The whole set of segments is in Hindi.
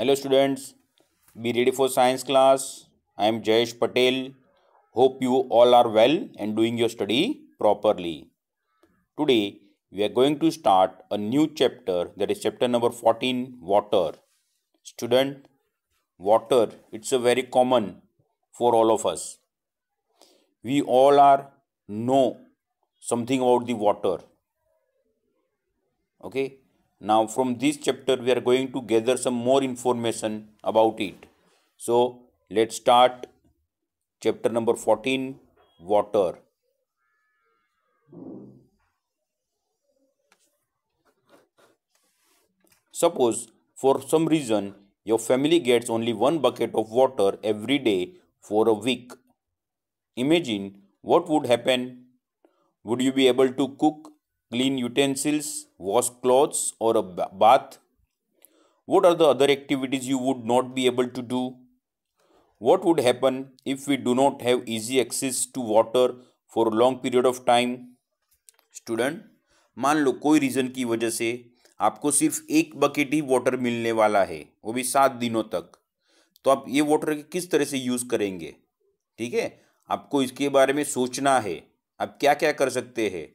Hello students, be ready for science class. I am Jayesh Patel. Hope you all are well and doing your study properly. Today we are going to start a new chapter that is chapter number 14 water. Student, water it's a very common for all of us. We all are know something about the water. Okay, now from this chapter we are going to gather some more information about it. So let's start chapter number 14 water. Suppose for some reason your family gets only one bucket of water every day for a week. Imagine what would happen. Would you be able to cook clean utensils, wash clothes or a bath? What are the other activities you would not be able to do? What would happen if we do not have easy access to water for a long period of time? Student मान लो कोई रीज़न की वजह से आपको सिर्फ एक बकेट ही वाटर मिलने वाला है वो भी सात दिनों तक तो आप ये वाटर किस तरह से यूज़ करेंगे ठीक है आपको इसके बारे में सोचना है आप क्या क्या कर सकते हैं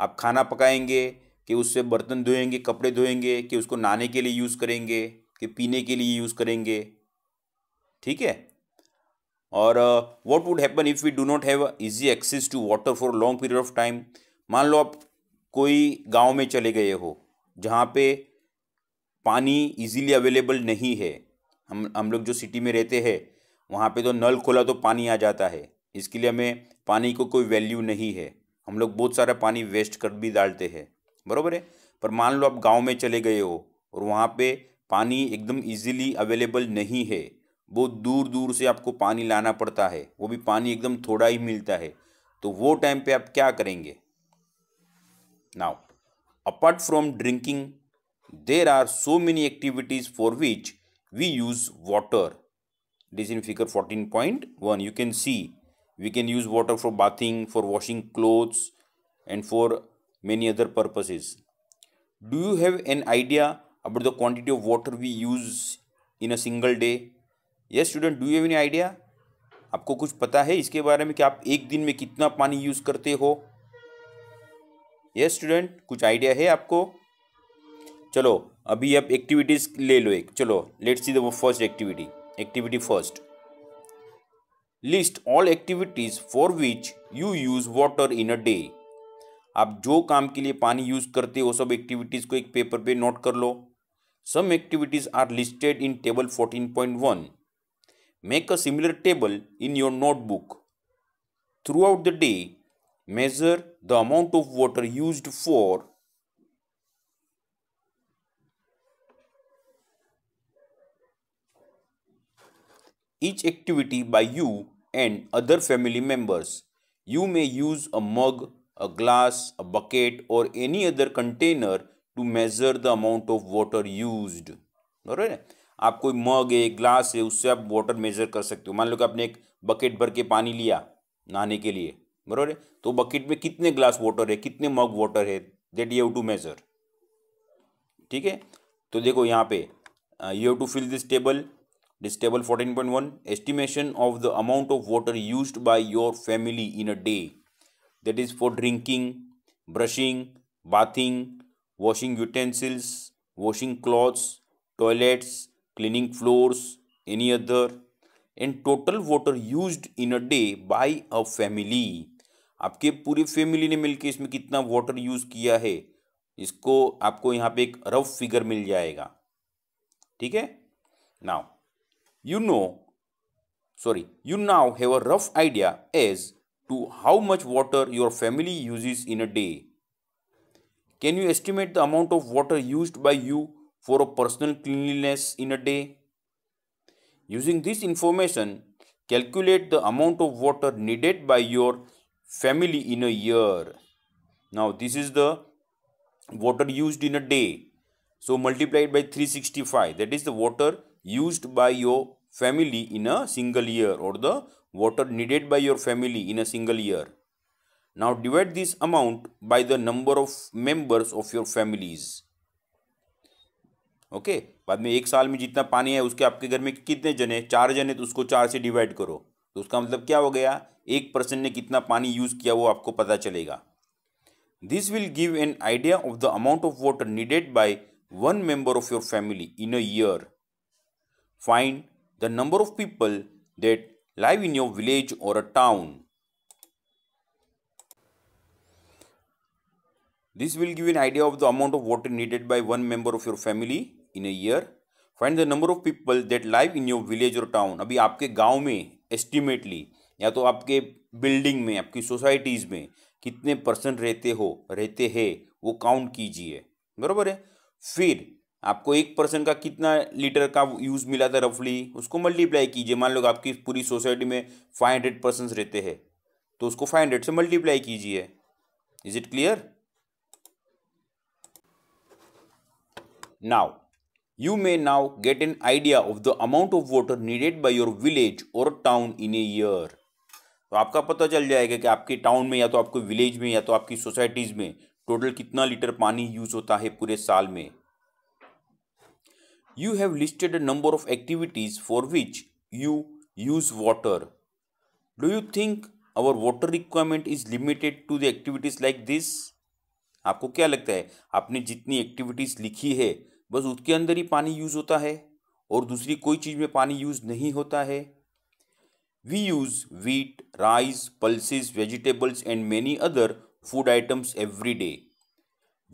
आप खाना पकाएंगे कि उससे बर्तन धोएंगे कपड़े धोएंगे कि उसको नहाने के लिए यूज़ करेंगे कि पीने के लिए यूज़ करेंगे ठीक है और what would happen if we do not have easy access to water for long period of time मान लो आप कोई गांव में चले गए हो जहाँ पे पानी इजीली अवेलेबल नहीं है हम हम लोग जो सिटी में रहते हैं वहाँ पे तो नल खोला तो पानी आ जाता है इसके लिए हमें पानी को कोई वैल्यू नहीं है हम लोग बहुत सारा पानी वेस्ट कर भी डालते हैं बरोबर है पर मान लो आप गांव में चले गए हो और वहाँ पे पानी एकदम इजीली अवेलेबल नहीं है बहुत दूर दूर से आपको पानी लाना पड़ता है वो भी पानी एकदम थोड़ा ही मिलता है तो वो टाइम पे आप क्या करेंगे now apart from drinking there are so many activities for which we use water this in figure fourteen point one you can see we can use water for bathing for washing clothes and for many other purposes do you have an idea about the quantity of water we use in a single day yes student do you have any idea आपको कुछ पता है इसके बारे में कि आप एक दिन में कितना पानी यूज करते हो यस yes, स्टूडेंट कुछ आइडिया है आपको चलो अभी आप एक्टिविटीज ले लो एक चलो let's see the first activity activity first list all activities for which you use water in a day आप जो काम के लिए पानी यूज़ करते हो सब एक्टिविटीज़ को एक पेपर पे नोट कर लो some activities are listed in table 14.1 make a similar table in your notebook throughout the day measure the amount of water used for each activity by you and other family members. You may use a mug, a glass, a bucket or any other container to measure the amount of water used. बरबर है आप कोई मग है ग्लास है उससे आप वाटर मेजर कर सकते हो मान लो कि आपने एक बकेट भर के पानी लिया नहाने के लिए बरबर है तो बकेट में कितने ग्लास वाटर है कितने मग वाटर है देट यू टू मेजर ठीक है तो देखो यहाँ पे you have to fill this table This table 14.1 estimation of the amount of water used by your family in a day that is for drinking, brushing, bathing, washing utensils, washing clothes, toilets, cleaning floors, any other and total water used in a day by a family आपके पूरी फैमिली ने मिलकर इसमें कितना वाटर यूज़ किया है इसको आपको यहाँ पे एक रफ फिगर मिल जाएगा ठीक है now You know, sorry, you now have a rough idea as to how much water your family uses in a day. Can you estimate the amount of water used by you for a personal cleanliness in a day? Using this information, calculate the amount of water needed by your family in a year. Now, this is the water used in a day. So, multiplied by 365, that is the water used by your family in a single year or the water needed by your family in a single year. Now divide this amount by the number of members of your families. Okay okay? बाद में एक साल में जितना पानी है उसके आपके घर में कितने जने चार जने तो उसको चार से डिवाइड करो तो उसका मतलब क्या हो गया एक पर्सन ने कितना पानी यूज़ किया वो आपको पता चलेगा this will give an idea of the amount of water needed by one member of your family in a year Find the number of people that live in your village or a town. This will give you an idea of the amount of water needed by one member of your family in a year. find the number of people that live in your village or town abhi aapke gaon mein estimately ya to aapke building mein aapki societies mein kitne percent rehte ho rehte hai wo count kijiye barabar hai fir आपको एक पर्सन का कितना लीटर का यूज़ मिला था रफली उसको मल्टीप्लाई कीजिए मान लो आपकी पूरी सोसाइटी में फाइव हंड्रेड पर्सन रहते हैं तो उसको फाइव हंड्रेड से मल्टीप्लाई कीजिए is it clear now you may now get an idea of the amount of water needed by your village और टाउन इन ए ईयर तो आपका पता चल जाएगा कि आपके टाउन में या तो आपके विलेज में या तो आपकी सोसाइटीज़ में टोटल कितना लीटर पानी यूज़ होता है पूरे साल में You have listed a number of activities for which you use water. Do you think our water requirement is limited to the activities like this? आपको क्या लगता है आपने जितनी activities लिखी है बस उसके अंदर ही पानी use होता है और दूसरी कोई चीज़ में पानी use नहीं होता है We use wheat, rice, pulses, vegetables and many other food items every day.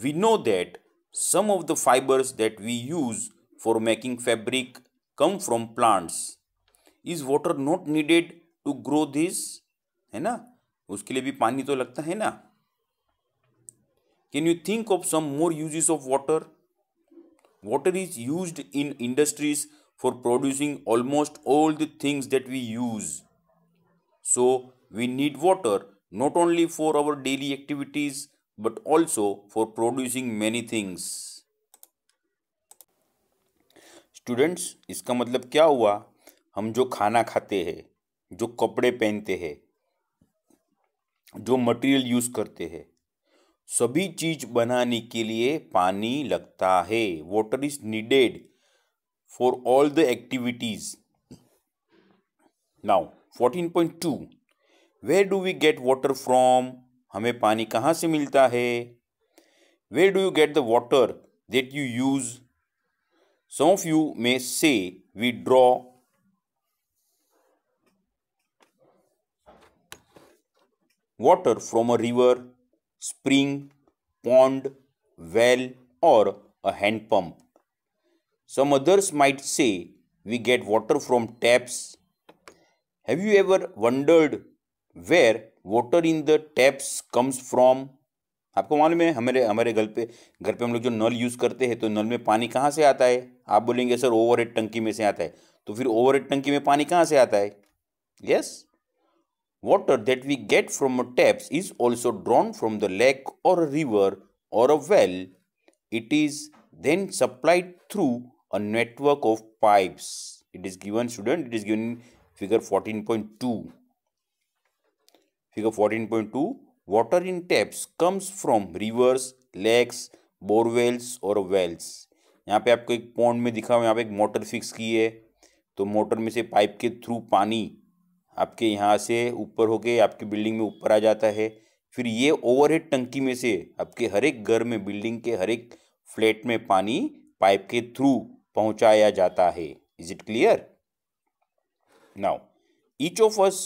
We know that some of the fibers that we use for making fabric come from plants is water not needed to grow this hai na uske liye bhi pani to lagta hai na can you think of some more uses of water water is used in industries for producing almost all the things that we use so we need water not only for our daily activities but also for producing many things students इसका मतलब क्या हुआ हम जो खाना खाते हैं जो कपड़े पहनते हैं जो मटेरियल यूज़ करते हैं सभी चीज़ बनाने के लिए पानी लगता है water is needed for all the activities now fourteen point two where do we get water from हमें पानी कहाँ से मिलता है where do you get the water that you use Some of you may say we draw water from a river, spring, pond, well or a hand pump. Some others might say we get water from taps. Have you ever wondered where water in the taps comes from? आपको मालूम है हमारे हमारे घर पे घर पे हम लोग जो नल यूज़ करते हैं तो नल में पानी कहाँ से आता है आप बोलेंगे सर ओवर टंकी में से आता है तो फिर ओवर टंकी में पानी कहाँ से आता है yes water that we get from taps is also drawn from the lake और river is then supplied through a network of pipes it is given student it is given figure fourteen point two figure fourteen point two Water in taps comes from rivers, lakes, borewells और वेल्स यहाँ पे आपको एक पॉन्ड में दिखा हुआ यहाँ पे एक मोटर फिक्स की है तो मोटर में से पाइप के थ्रू पानी आपके यहाँ से ऊपर होके आपके बिल्डिंग में ऊपर आ जाता है फिर ये ओवरहेड टंकी में से आपके हर एक घर में बिल्डिंग के हर एक फ्लैट में पानी पाइप के थ्रू पहुँचाया जाता है is it clear now each of us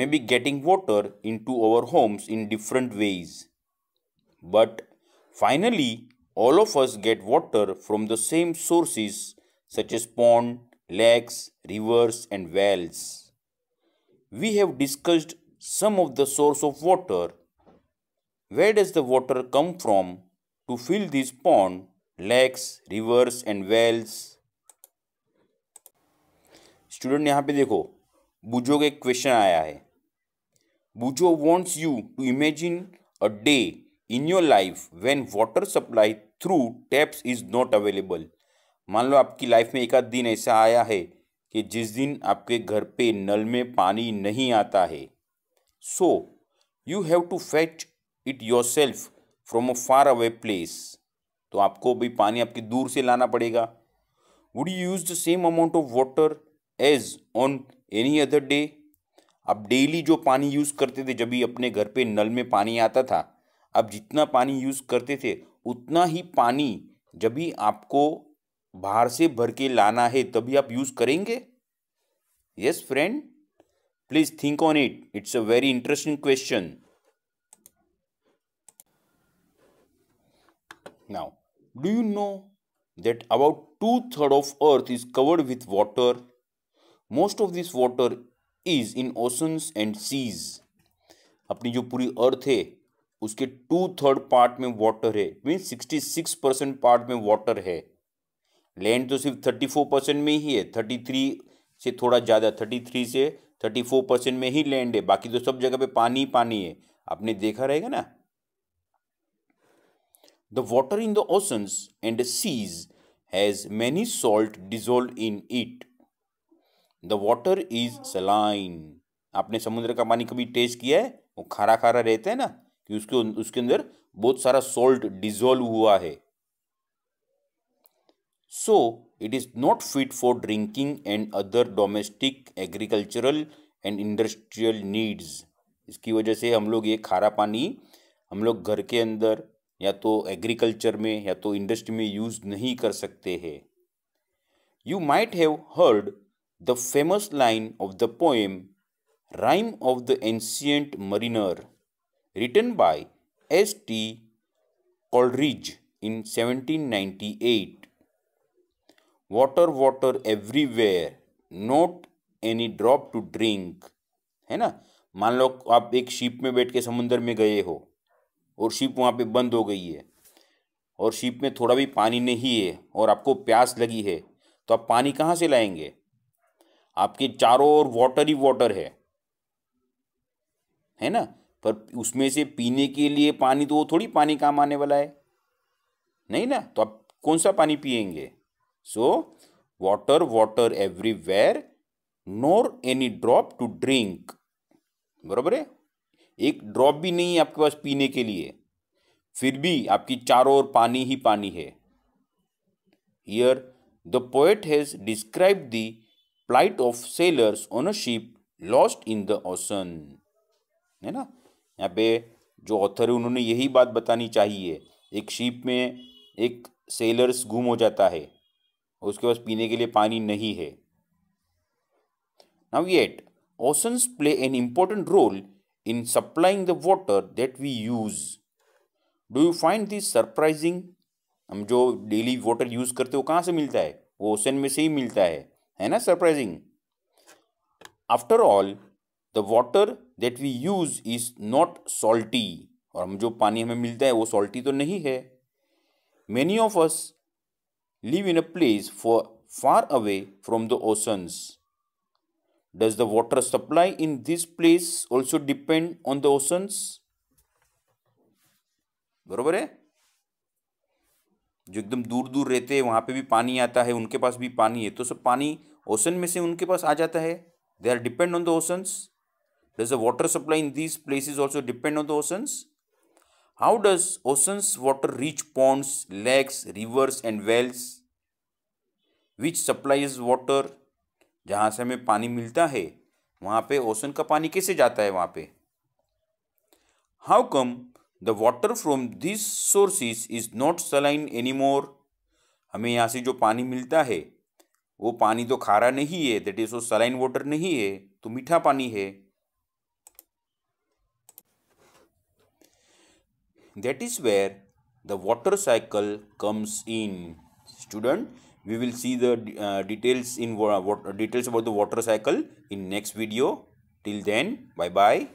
maybe getting water into our homes in different ways. But finally, all of us get water from the same sources such as pond, lakes, rivers and wells. We have discussed some of the source of water. Where does the water come from to fill these pond, lakes, rivers and wells? Student, यहाँ पे देखो बूजो का एक क्वेश्चन आया है Boojho wants you to imagine a day in your life when water supply through taps is not available मान लो आपकी लाइफ में एक आध दिन ऐसा आया है कि जिस दिन आपके घर पे नल में पानी नहीं आता है so you have to fetch it yourself from a far away place तो आपको भी पानी आपके दूर से लाना पड़ेगा would you use the same amount of water as on any other day अब डेली जो पानी यूज़ करते थे जब भी अपने घर पे नल में पानी आता था अब जितना पानी यूज़ करते थे उतना ही पानी जब भी आपको बाहर से भर के लाना है तभी आप यूज़ करेंगे yes friend please think on it it's a very interesting question now do you know that about two third of earth is covered with water most of this water is in oceans and seas अपनी जो पूरी अर्थ है उसके टू थर्ड पार्ट में वाटर है mean sixty six percent part में वाटर है लैंड तो सिर्फ थर्टी फोर परसेंट में ही है थर्टी थ्री से थोड़ा ज़्यादा थर्टी थ्री से थर्टी फोर परसेंट में ही लैंड है बाकी तो सब जगह पे पानी ही पानी है आपने देखा रहेगा ना the water in the oceans and seas has many salt dissolve in it the water is saline आपने समुद्र का पानी कभी टेस्ट किया है वो खारा खारा रहता है ना कि उसके उसके अंदर बहुत सारा सोल्ट डिजोल्व हुआ है so it is not fit for drinking and other domestic agricultural and industrial needs इसकी वजह से हम लोग ये खारा पानी हम लोग घर के अंदर या तो एग्रीकल्चर में या तो इंडस्ट्री में यूज़ नहीं कर सकते हैं you might have heard the famous line of the poem Rhyme of the Ancient Mariner, written by S. T. Coleridge in 1798. Water, water everywhere, not any drop to drink. hai na मान लो आप एक शिप में बैठ के समुंदर में गए हो और शिप वहाँ पे बंद हो गई है और शिप में थोड़ा भी पानी नहीं है और आपको प्यास लगी है तो आप पानी कहाँ से लाएंगे आपके चारों ओर वाटर ही वाटर है है ना पर उसमें से पीने के लिए पानी तो वो थोड़ी पानी काम आने वाला है नहीं ना तो आप कौन सा पानी पिएंगे so water water everywhere nor any drop to drink बराबर है एक ड्रॉप भी नहीं है आपके पास पीने के लिए फिर भी आपकी चारों ओर पानी ही पानी है here the poet has describe the plight of sailors on a ship lost in the ocean है ना यहाँ पे जो ऑथर है उन्होंने यही बात बतानी चाहिए एक शिप में एक सेलर्स गुम हो जाता है और उसके पास पीने के लिए पानी नहीं है now yet oceans play an important role in supplying the water that we use do you find this surprising हम जो डेली वाटर यूज़ करते हो कहाँ से मिलता है वो ओशन में से ही मिलता है है ना surprising after all the water that we use is not salty और हम जो पानी हमें मिलता है वो सॉल्टी तो नहीं है many of us live in a place for far away from the oceans does the water supply in this place also depend on the oceans बरोबर है जो एकदम दूर दूर रहते हैं वहाँ पे भी पानी आता है उनके पास भी पानी है तो सब पानी ओसन में से उनके पास आ जाता है they are depend on the oceans does the water supply in these place also depend on the how does does water water reach lakes rivers and wells which supply is water जहाँ से हमें पानी मिलता है वहाँ पे ओसन का पानी कैसे जाता है वहाँ पे how come the water from this sources is not saline any more हमें यहाँ से जो पानी मिलता है वो पानी तो खारा नहीं है दैट इज वो सलाइन वाटर नहीं है तो मीठा पानी है that is where the water cycle comes in student we will see the details in details about the water cycle in next video till then bye bye